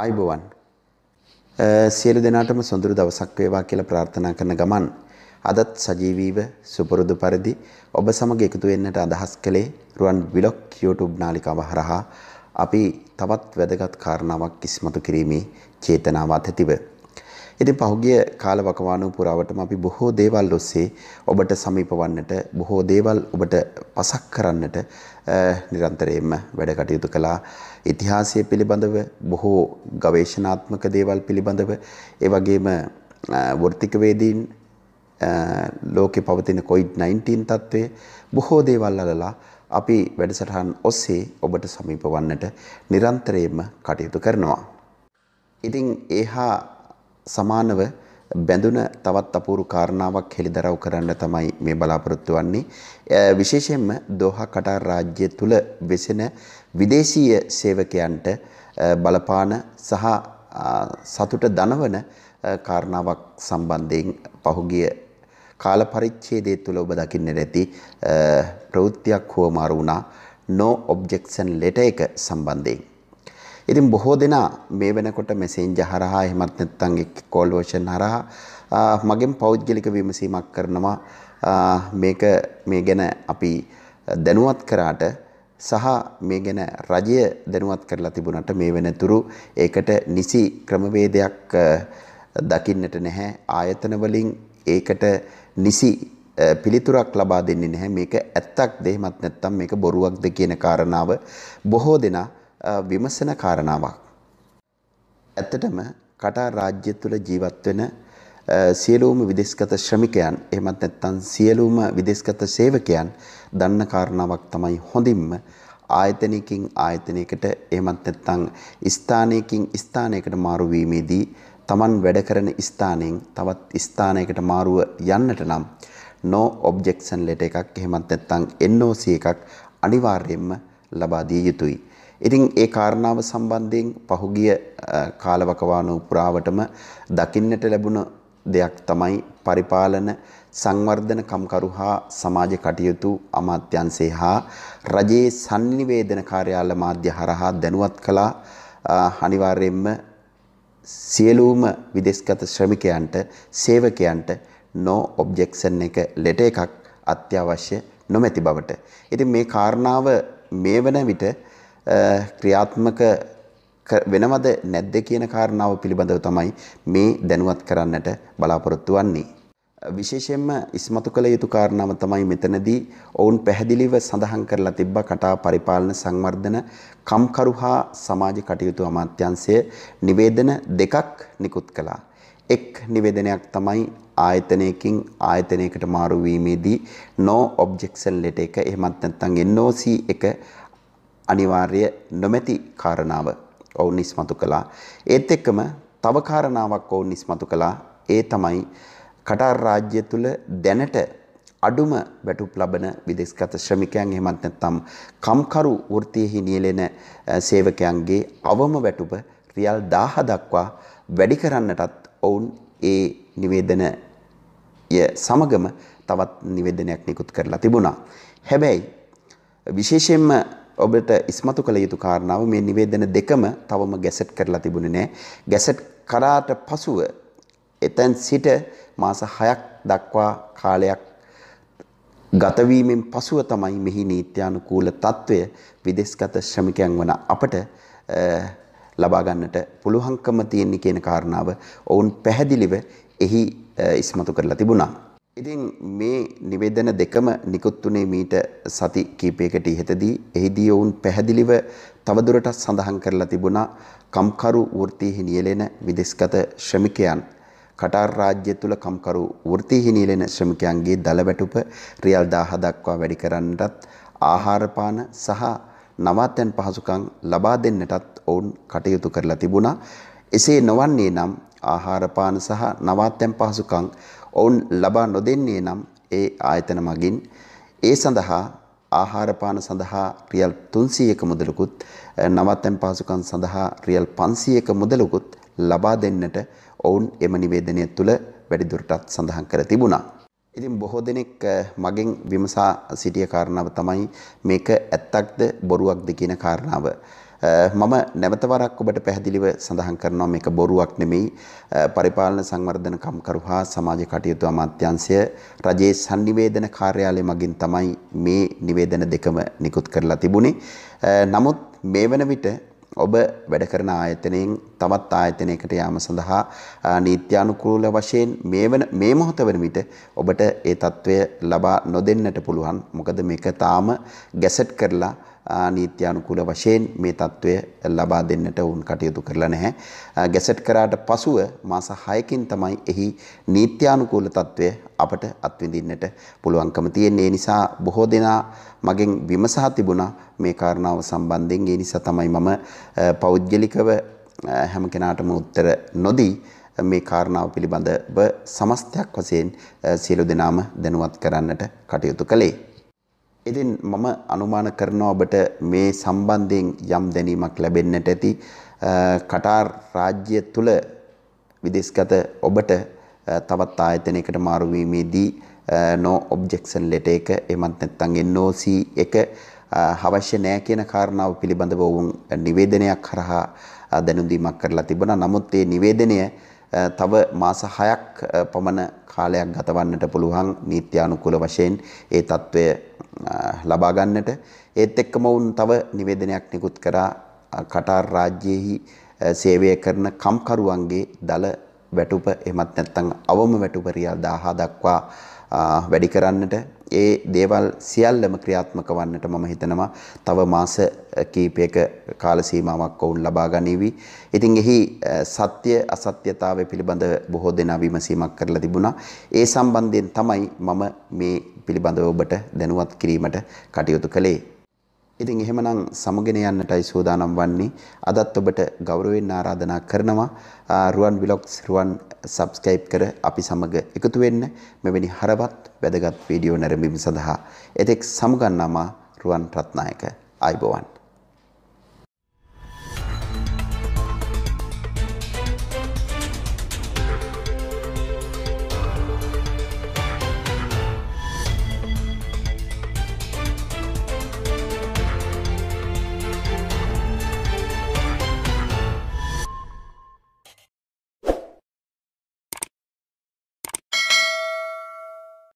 ආයිබවන් සියලු දෙනාටම සොඳුරු දවසක් වේවා කියලා ප්‍රාර්ථනා කරන ගමන් අදත් සජීවීව සුපුරුදු පරිදි ඔබ සමග එකතු වෙන්නට අදහස් කළේ රුවන් බ්ලොග් YouTube නාලිකාව හරහා අපි තවත් වැදගත් කාරණාවක් ඉස්මතු කිරීමේ චේතනාව ඇතිව ඉතින් පහුගිය කාලවකවානුව පුරාවටම අපි බොහෝ දේවල් ඔස්සේ ඔබට සමීප වන්නට බොහෝ දේවල් ඔබට පසක් කරන්නට නිරන්තරයෙන්ම වැඩ කටයුතු කළා. ඉතිහාසය පිළිබඳව බොහෝ ගවේෂණාත්මක දේවල් පිළිබඳව ඒ වගේම වෘත්තිකවේදීන් ලෝකේ පවතින COVID-19 තත්ත්වය බොහෝ දේවල් අලලා අපි වැඩසටහන් ඔස්සේ ඔබට සමීප වන්නට නිරන්තරයෙන්ම කටයුතු කරනවා. ඉතින් ඒහා සමානව බැඳුන තවත් අපූරු කාරණාවක් හෙළිදරව් කරන්න තමයි මේ බලාපොරොත්තු වෙන්නේ විශේෂයෙන්ම දෝහා කටාර් රාජ්‍ය තුල වෙසෙන විදේශීය සේවකයන්ට බලපාන සහ සතුට දනවන කාරණාවක් සම්බන්ධයෙන් පහුගිය කාල පරිච්ඡේදය තුල ඔබ දකින්නේ නැති ප්‍රවෘත්තියක් හොමාරු වුණා no objection letter එක සම්බන්ධයෙන් ඉතින් බොහෝ දෙනා මේ වෙනකොට මෙසෙන්ජර් හරහා එහෙමත් නැත්නම් කෝල් වර්ෂන් හරහා මගෙන් පෞද්ගලික විමසීමක් කරනවා මේක මේ ගැන අපි දැනුවත් කරාට සහ මේ ගැන රජය දැනුවත් කරලා තිබුණට මේ වෙනතුරු ඒකට නිසි ක්‍රමවේදයක් දකින්නට නැහැ ආයතන වලින් ඒකට නිසි පිළිතුරක් ලබා දෙන්නේ නැහැ මේක ඇත්තක්ද එහෙමත් නැත්නම් මේක බොරුවක්ද කියන කාරණාව බොහෝ දෙනා විමසන කාරණාවක්. ඇත්තටම කටාර් රාජ්‍ය තුළ ජීවත් වෙන සියලුම විදේශගත ශ්‍රමිකයන් එහෙමත් නැත්නම් සියලුම විදේශගත සේවකයන් දන්න කාරණාවක් තමයි හොඳින්ම ආයතනයකින් ආයතනයකට එහෙමත් නැත්නම් ස්ථානයකින් ස්ථානයකට මාරු වීමේදී Taman වැඩ කරන ස්ථානෙන් තවත් ස්ථානයකට මාරුව යන්නට නම් no objection letter එකක් එහෙමත් නැත්නම් NOC එකක් අනිවාර්යයෙන්ම ලබා දිය යුතුයි. ඉතින් ඒ කාරණාව සම්බන්ධයෙන් පහුගිය කාලවකවානුව පුරාවටම දකින්නට ලැබුණ දෙයක් තමයි පරිපාලන සංවර්ධන කම්කරු හා සමාජ කටයුතු අමාත්‍යංශය හා රජයේ sannivedana කාර්යාල මාධ්‍ය හරහා දැනුවත් කළා අනිවාර්යයෙන්ම සියලුම විදේශගත ශ්‍රමිකයන්ට සේවකයන්ට no objection එක ලෙට එකක් අත්‍යවශ්‍ය නොමැති බවට. ඉතින් මේ කාරණාව මේ වන විට ක්‍රියාත්මක වෙනවද නැද්ද කියන කාරණාව පිළිබඳව තමයි මේ දැනුවත් කරන්නට බලාපොරොත්තු වෙන්නේ. විශේෂයෙන්ම ඉස්මතු කළ යුතු කාරණාව තමයි මෙතනදී ඔවුන් පැහැදිලිව සඳහන් කරලා තිබ්බා කටා පරිපාලන සංවර්ධන කම්කරු හා සමාජ කටයුතු අමාත්‍යාංශය නිවේදන දෙකක් නිකුත් කළා. එක් නිවේදනයක් තමයි ආයතනයකින් ආයතනයකට මාරු වීමේදී no objection letter එක එහෙමත් නැත්නම් NOC එක අනිවාර්ය නොමැති කාරණාව ඔවුන් ඉස්මතු කළා. ඒත් එක්කම තව කාරණාවක් ඔවුන් ඉස්මතු කළා. ඒ තමයි කටාර් රාජ්‍ය තුල දැනට අඩුම වැටුප් ලබන විදේශගත ශ්‍රමිකයන් එහෙමත් නැත්නම් කම්කරු වෘත්තියෙහි නියැලෙන සේවකයන්ගේ අවම වැටුප රියල් 1000 දක්වා වැඩි කරන්නටත් ඔවුන් ඒ නිවේදනය සමගම තවත් නිවේදනයක් නිකුත් කරලා තිබුණා. හැබැයි විශේෂයෙන්ම ඔබට ඉස්මතු කළ යුතු කාරණාව මේ නිවේදන දෙකම තවම ගැසට් කරලා තිබුණේ නැහැ. ගැසට් කරාට පසුව එතෙන් සිට මාස 6ක් දක්වා කාලයක් ගතවීමෙන් පසුව තමයි මෙහි නීත්‍යානුකූල తত্ত্বය විදේශගත ශ්‍රමිකයන් වන අපට ලබා ගන්නට පුළුවන්කම තියෙන කියන කාරණාව ඔවුන් පැහැදිලිව එහි ඉස්මතු කරලා තිබුණා. ඉතින් මේ නිවේදන දෙකම නිකුත් වුණේ මීට සති කීපයකට ඉහතදී එහිදී ඔවුන් පැහැදිලිව තවදුරටත් සඳහන් කරලා තිබුණා කම්කරු වෘත්තිෙහි නියැලෙන විදේශගත ශ්‍රමිකයන් කටාර් රාජ්‍ය තුල කම්කරු වෘත්තිෙහි නියැලෙන ශ්‍රමිකයන්ගේ දලබැටුප රියල් 1000 දක්වා වැඩි කරන්නටත් ආහාර සහ නවාතැන් පහසුකම් ලබා දෙන්නටත් ඔවුන් කටයුතු කරලා තිබුණා එසේ නොවන්නේ නම් ආහාර සහ නවාතැන් පහසුකම් ඔවුන් ලබා නොදෙන්නේ නම් ඒ ආයතන මගින් ඒ සඳහා ආහාර පාන සඳහා රියල් 300ක මුදලකුත් නවත්තම් පාසුකම් සඳහා රියල් 500ක මුදලකුත් ලබා දෙන්නට ඔවුන් එම නිවේදනය තුළ වැඩිදුරටත් සඳහන් කර තිබුණා. ඉතින් බොහෝ දෙනෙක් මගෙන් විමසා සිටිය කාරණාව තමයි මේක ඇත්තක්ද බොරුවක්ද කියන කාරණාව. මම නැවත වරක් ඔබට පැහැදිලිව සඳහන් කරනවා මේක බොරුවක් නෙමෙයි පරිපාලන සංවර්ධන කම්කරු හා සමාජ කටයුතු අමාත්‍යාංශය රජයේ sannivedana කාර්යාලය මගින් තමයි මේ නිවේදන දෙකම නිකුත් කරලා තිබුණේ නමුත් මේ වන විට ඔබ වැඩ කරන ආයතනයෙන් තවත් ආයතනයකට යාම සඳහා නීත්‍යානුකූල වශයෙන් මේ වන මේ මොහොත වන විට ඔබට ඒ తත්වය ලබා නොදෙන්නට පුළුවන් මොකද මේක තාම ගැසට් කරලා නීත්‍යානුකූල වශයෙන් මේ తত্ত্বය ලබා දෙන්නට වුන් කටයුතු කරලා නැහැ. ගැසට් කරාට පසුව මාස 6කින් තමයි එහි නීත්‍යානුකූල తত্ত্বය අපට අත්විඳින්නට පුළුවන්කම තියෙන්නේ. නිසා බොහෝ දෙනා මගෙන් විමසා තිබුණා මේ කාරණාව සම්බන්ධයෙන්. ඒ නිසා තමයි මම පෞද්ගලිකව හැම කෙනාටම උත්තර නොදී මේ කාරණාව පිළිබඳව සමස්තයක් වශයෙන් සියලු දෙනාම දැනුවත් කරන්නට කටයුතු කළේ. ඉතින් මම අනුමාන කරනවා ඔබට මේ සම්බන්ධයෙන් යම් දැනීමක් ලැබෙන්නට ඇති. කටාර් රාජ්‍ය තුල විදේශගත ඔබට තවත් ආයතනයකට මාරු වීමේදී no objection letter එක එමත් නැත්නම් NOC එක අවශ්‍ය නැහැ කියන කාරණාව පිළිබඳව ඔවුන් නිවේදනයක් කරහා දැනුම් දීමක් කරලා තිබුණා. නමුත් මේ නිවේදනය තව මාස 6ක් පමණ කාලයක් ගතවන්නට පුළුවන් නීත්‍යානුකූල වශයෙන් ඒ తත්වය ලබා ගන්නට ඒත් එක්කම වුන් තව නිවේදනයක් නිකුත් කරා කටාර් රාජ්‍යයේහි සේවය කරන කම්කරුවන්ගේ දල වැටුප එමත් නැත්නම් අවම වැටුප රියල් 1000 දක්වා වැඩි කරන්නට ඒ දේවල් සියල්ලම ක්‍රියාත්මක වන්නට මම හිතනවා තව මාස කීපයක කාල සීමාවක් වුන් ලබා ගනිවි. ඉතින් එහි සත්‍ය අසත්‍යතාවය පිළිබඳ බොහෝ දෙනා විමසීමක් කරලා තිබුණා. ඒ සම්බන්ධයෙන් තමයි මම මේ පිළිබඳව ඔබට දැනුවත් කිරීමට කටයුතු කළේ. ඉතින් එහෙමනම් සමුගෙන යන්නටයි සූදානම් වන්නේ. අදත් ඔබට ගෞරවයෙන් ආරාධනා කරනවා රුවන් බ්ලොග්ස් රුවන් subscribe කර අපි සමග එකතු වෙන්න මෙවැනි හරවත් වැදගත් වීඩියෝ නැරඹීම සඳහා. එතෙක් සමුගන්නාමා රුවන් රත්නායක. ආයිබෝවන්.